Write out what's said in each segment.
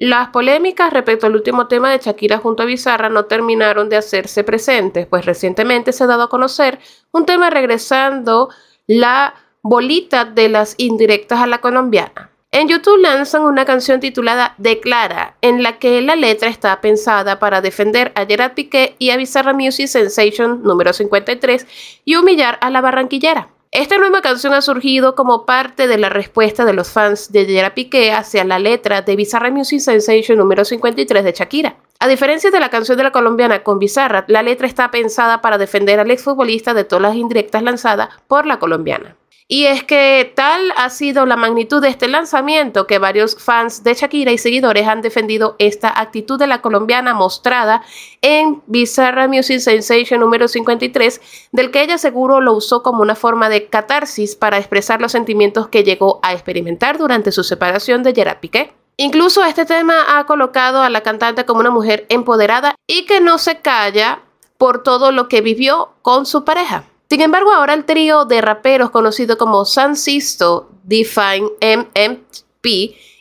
Las polémicas respecto al último tema de Shakira junto a Bizarra no terminaron de hacerse presentes, pues recientemente se ha dado a conocer un tema regresando la bolita de las indirectas a la colombiana. En YouTube lanzan una canción titulada Declara, en la que la letra está pensada para defender a Gerard Piqué y a Bizarra Music Sensation número 53 y humillar a la barranquillera. Esta nueva canción ha surgido como parte de la respuesta de los fans de Yara Piqué hacia la letra de Bizarra Music Sensation número 53 de Shakira. A diferencia de la canción de la colombiana con Bizarra, la letra está pensada para defender al exfutbolista de todas las indirectas lanzadas por la colombiana. Y es que tal ha sido la magnitud de este lanzamiento que varios fans de Shakira y seguidores han defendido esta actitud de la colombiana mostrada en Bizarra Music Sensation número 53, del que ella seguro lo usó como una forma de catarsis para expresar los sentimientos que llegó a experimentar durante su separación de Gerard Piqué. Incluso este tema ha colocado a la cantante como una mujer empoderada y que no se calla por todo lo que vivió con su pareja. Sin embargo, ahora el trío de raperos conocido como San Sisto, Define, MMP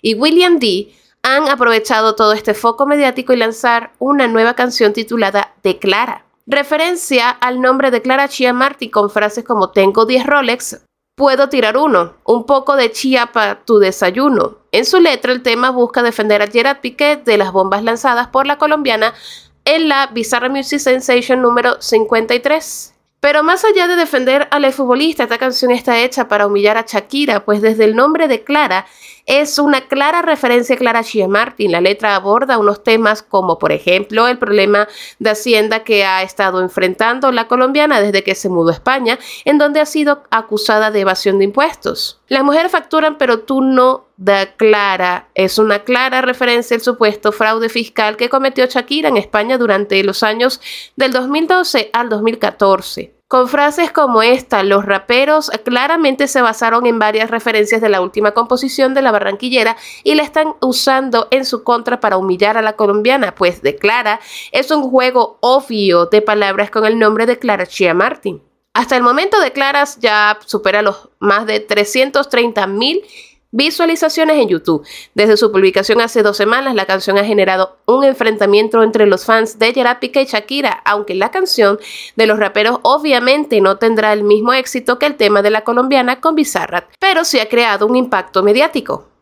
y William D han aprovechado todo este foco mediático y lanzar una nueva canción titulada Clara", Referencia al nombre de Clara Chia Marty con frases como Tengo 10 Rolex, puedo tirar uno, un poco de Chia para tu desayuno. En su letra, el tema busca defender a Gerard Piquet de las bombas lanzadas por la colombiana en la Bizarre Music Sensation número 53. Pero más allá de defender al futbolista, esta canción está hecha para humillar a Shakira, pues desde el nombre de Clara es una clara referencia a Clara Chia Martin. La letra aborda unos temas como, por ejemplo, el problema de Hacienda que ha estado enfrentando la colombiana desde que se mudó a España, en donde ha sido acusada de evasión de impuestos. Las mujeres facturan, pero tú no da clara. Es una clara referencia al supuesto fraude fiscal que cometió Shakira en España durante los años del 2012 al 2014. Con frases como esta, los raperos claramente se basaron en varias referencias de la última composición de la barranquillera y la están usando en su contra para humillar a la colombiana, pues declara, es un juego obvio de palabras con el nombre de Clara Chia Martin. Hasta el momento Declaras ya supera los más de 330 mil visualizaciones en YouTube. Desde su publicación hace dos semanas, la canción ha generado un enfrentamiento entre los fans de Jerapica y Shakira, aunque la canción de los raperos obviamente no tendrá el mismo éxito que el tema de la colombiana con Bizarrat, pero sí ha creado un impacto mediático.